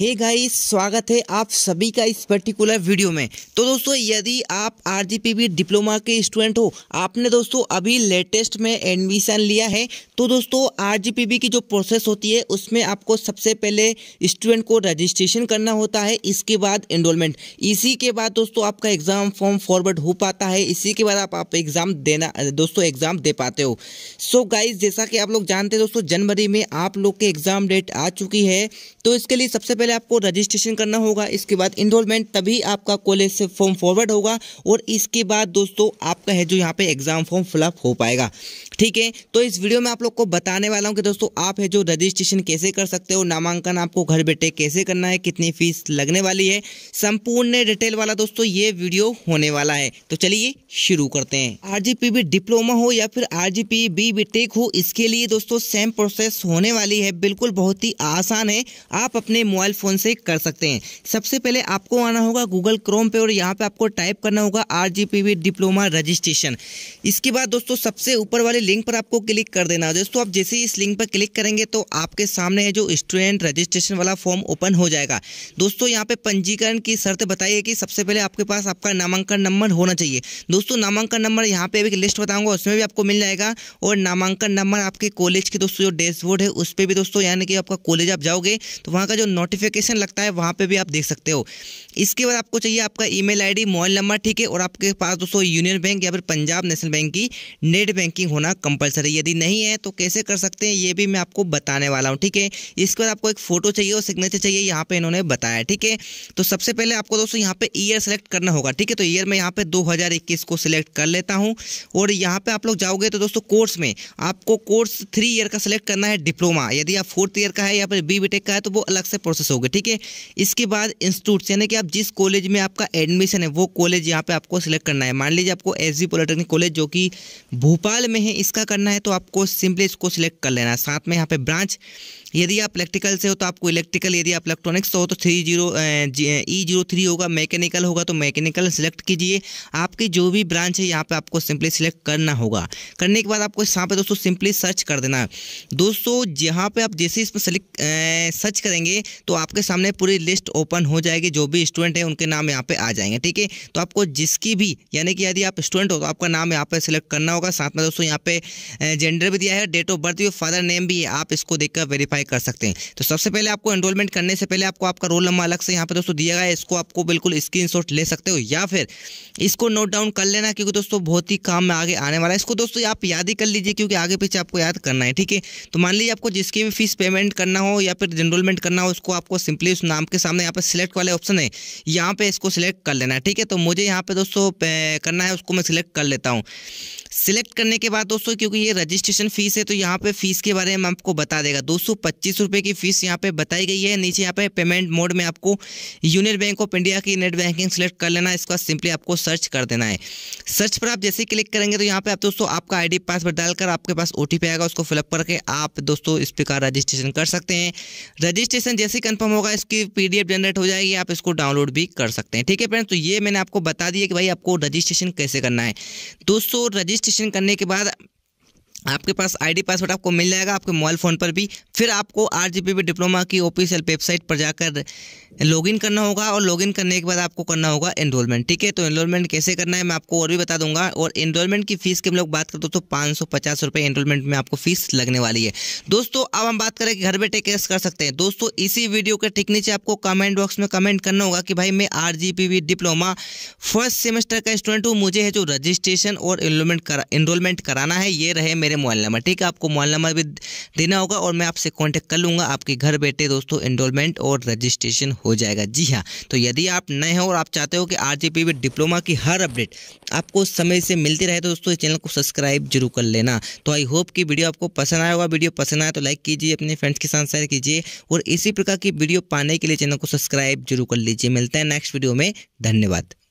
हे hey guys स्वागत है आप सभी का इस पर्टिकुलर वीडियो में तो दोस्तों यदि आप आर डिप्लोमा के स्टूडेंट हो आपने दोस्तों अभी लेटेस्ट में एडमिशन लिया है तो दोस्तों आर की जो प्रोसेस होती है उसमें आपको सबसे पहले स्टूडेंट को रजिस्ट्रेशन करना होता है इसके बाद एनरोलमेंट इसी के बाद दोस्तों आपका एग्ज़ाम फॉर्म फॉरवर्ड हो पाता है इसी के बाद आप, आप एग्ज़ाम देना दोस्तों एग्ज़ाम दे पाते हो सो so गाइज जैसा कि आप लोग जानते हैं दोस्तों जनवरी में आप लोग के एग्ज़ाम डेट आ चुकी है तो इसके लिए सबसे पहले आपको रजिस्ट्रेशन करना होगा इसके बाद इनरोलमेंट तभी आपका कॉलेज से फॉर्म फॉरवर्ड होगा और इसके बाद दोस्तों आपका है जो यहाँ पे एग्जाम फॉर्म फिलअप हो पाएगा ठीक है तो इस वीडियो में आप लोग को बताने वाला हूँ कि दोस्तों आप है जो रजिस्ट्रेशन कैसे कर सकते हो नामांकन आपको घर बैठे कैसे करना है कितनी फीस लगने वाली है संपूर्ण डिटेल वाला दोस्तों ये वीडियो होने वाला है तो चलिए शुरू करते हैं आर डिप्लोमा हो या फिर आर जी हो इसके लिए दोस्तों सेम प्रोसेस होने वाली है बिल्कुल बहुत ही आसान है आप अपने मोबाइल मोबाइल फ़ोन से कर सकते हैं सबसे पहले आपको आना होगा गूगल क्रोम पे और यहाँ पे आपको टाइप करना होगा आर डिप्लोमा रजिस्ट्रेशन इसके बाद दोस्तों सबसे ऊपर वाले लिंक पर आपको क्लिक कर देना है दोस्तों आप जैसे ही इस लिंक पर क्लिक करेंगे तो आपके सामने है जो स्टूडेंट रजिस्ट्रेशन वाला फॉर्म ओपन हो जाएगा दोस्तों यहाँ पे पंजीकरण की शर्त बताइए कि सबसे पहले आपके पास आपका नामांकन नंबर होना चाहिए दोस्तों नामांकन नंबर यहाँ पे एक लिस्ट बताऊंगा उसमें भी आपको मिल जाएगा और नामांकन नंबर आपके कॉलेज के दोस्तों जो डैशबोर्ड है उस पर भी दोस्तों यानी कि आपका कॉलेज आप जाओगे तो वहाँ का जो नोटिफिक वेरिफिकेशन लगता है वहाँ पर भी आप देख सकते हो इसके बाद आपको चाहिए आपका ई मेल मोबाइल नंबर ठीक है और आपके पास दोस्तों यूनियन बैंक या फिर पंजाब नेशनल बैंक की नेट बैंकिंग होना कंपलसरी यदि नहीं है तो कैसे कर सकते हैं ये भी मैं आपको बताने वाला हूँ ठीक है इसके बाद आपको एक फोटो चाहिए और सिग्नेचर चाहिए यहाँ पे इन्होंने बताया ठीक है तो सबसे पहले आपको दोस्तों यहाँ पे ईयर सेलेक्ट करना होगा ठीक है तो ईयर में यहाँ पे 2021 को सिलेक्ट कर लेता हूँ और यहाँ पे आप लोग जाओगे तो दोस्तों कोर्स में आपको कोर्स थ्री ईयर का सिलेक्ट करना है डिप्लोमा यदि आप फोर्थ ईयर का है या फिर बी बी का है तो वो अलग से प्रोसेस हो गए ठीक है इसके बाद इंस्टीट्यूट यानी कि आप जिस कॉलेज में आपका एडमिशन है वो कॉलेज यहाँ पे आपको सिलेक्ट करना है मान लीजिए आपको एस जी पॉलिटेक्निक कॉलेज जो कि भोपाल में है इसका करना है तो आपको सिंपली इसको सिलेक्ट कर लेना है साथ में यहाँ पे ब्रांच यदि आप इलेक्ट्रिकल से हो तो आपको इलेक्ट्रिकल यदि आप इलेक्ट्रॉनिक्स से हो तो three zero E zero three होगा मैकेनिकल होगा तो मैकेनिकल सिलेक्ट कीजिए आपकी जो भी ब्रांच है यहाँ पे आपको सिंपली सिलेक्ट करना होगा करने के बाद आपको यहाँ पे दोस्तों सिंपली सर्च कर देना दोस्तों यहाँ पे आप जैसे इसमें सेलेक्ट सर्च करेंगे तो आपके सामने पूरी लिस्ट ओपन हो जाएगी जो भी स्टूडेंट है उनके नाम यहाँ पे आ जाएंगे ठीक है तो आपको जिसकी भी यानी कि यदि आप स्टूडेंट हो तो आपका नाम यहाँ पे सिलेक्ट करना होगा साथ में दोस्तों यहाँ पे जेंडर भी दिया है डेट ऑफ बर्थ भी फादर नेम भी है आप इसको देखकर वेरीफाई कर सकते हैं तो सबसे पहले आपको एनरोलमेंट करने से पहले आपको आपका रोल नंबर अलग से यहाँ पे दोस्तों दिया गया है इसको आपको बिल्कुल स्क्रीन ले सकते हो या फिर इसको नोट डाउन कर लेना क्योंकि दोस्तों बहुत ही काम में आगे आने वाला है इसको दोस्तों आप याद ही कर लीजिए क्योंकि आगे पीछे आपको याद करना है ठीक है तो मान लीजिए आपको जिसकी भी फीस पेमेंट करना हो या फिर एनरोलमेंट करना हो उसको आपको आपको सिंपली उस नाम के सामने यहाँ पे सिलेक्ट वाले ऑप्शन है यहाँ पे इसको सिलेक्ट कर लेना है ठीक है तो मुझे यहाँ पे दोस्तों करना है उसको मैं सिलेक्ट कर लेता हूँ सिलेक्ट करने के बाद दोस्तों क्योंकि ये रजिस्ट्रेशन फीस है तो यहाँ पे फीस के बारे में आपको बता देगा दो सौ की फीस यहाँ पे बताई गई है नीचे यहाँ पे पेमेंट मोड में आपको यूनियन बैंक ऑफ इंडिया की नेट बैंकिंग सिलेक्ट कर लेना है इसका सिंपली आपको सर्च कर देना है सर्च पर आप जैसे क्लिक करेंगे तो यहाँ पे आप दोस्तों आपका आईडी पासवर्ड डालकर आपके पास ओ आएगा उसको फिलअप करके आप दोस्तों इस प्रकार रजिस्ट्रेशन कर सकते हैं रजिस्ट्रेशन जैसे कन्फर्म कंफर्म होगा इसकी पीडीएफ जनरेट हो जाएगी आप इसको डाउनलोड भी कर सकते हैं ठीक है फ्रेंड्स तो ये मैंने आपको बता दिया कि भाई आपको रजिस्ट्रेशन कैसे करना है दोस्तों रजिस्ट्रेशन करने के बाद आपके पास आईडी पासवर्ड आपको मिल जाएगा आपके मोबाइल फ़ोन पर भी फिर आपको आर डिप्लोमा की ऑफिशियल वेबसाइट पर जाकर लॉगिन करना होगा और लॉगिन करने के बाद आपको करना होगा एनरोलमेंट ठीक है तो एनरोलमेंट कैसे करना है मैं आपको और भी बता दूंगा और एनरोलमेंट की फ़ीस की हम लोग बात करते तो पाँच सौ पचास रुपये एनरोलमेंट में आपको फ़ीस लगने वाली है दोस्तों अब हम बात करें कि घर बैठे कैसे कर सकते हैं दोस्तों इसी वीडियो के ठीक नीचे आपको कमेंट बॉक्स में कमेंट करना होगा कि भाई मैं आर डिप्लोमा फर्स्ट सेमेस्टर का स्टूडेंट हूँ मुझे है जो रजिस्ट्रेशन और एनरोलमेंट करा एनरोलमेंट कराना है ये रहे मेरे मेरे मोबाइल नंबर ठीक है आपको मोबाइल नंबर भी देना होगा और मैं आपसे कॉन्टैक्ट कर लूँगा आपके घर बैठे दोस्तों इनरोलमेंट और रजिस्ट्रेशन हो जाएगा जी हाँ तो यदि आप नए हो और आप चाहते हो कि आर डिप्लोमा की हर अपडेट आपको समय से मिलती रहे दोस्तों इस चैनल को सब्सक्राइब जरूर कर लेना तो आई होप कि वीडियो आपको पसंद आया होगा वीडियो पसंद आया तो लाइक कीजिए अपने फ्रेंड्स के साथ शेयर कीजिए और इसी प्रकार की वीडियो पाने के लिए चैनल को सब्सक्राइब जरूर कर लीजिए मिलते हैं नेक्स्ट वीडियो में धन्यवाद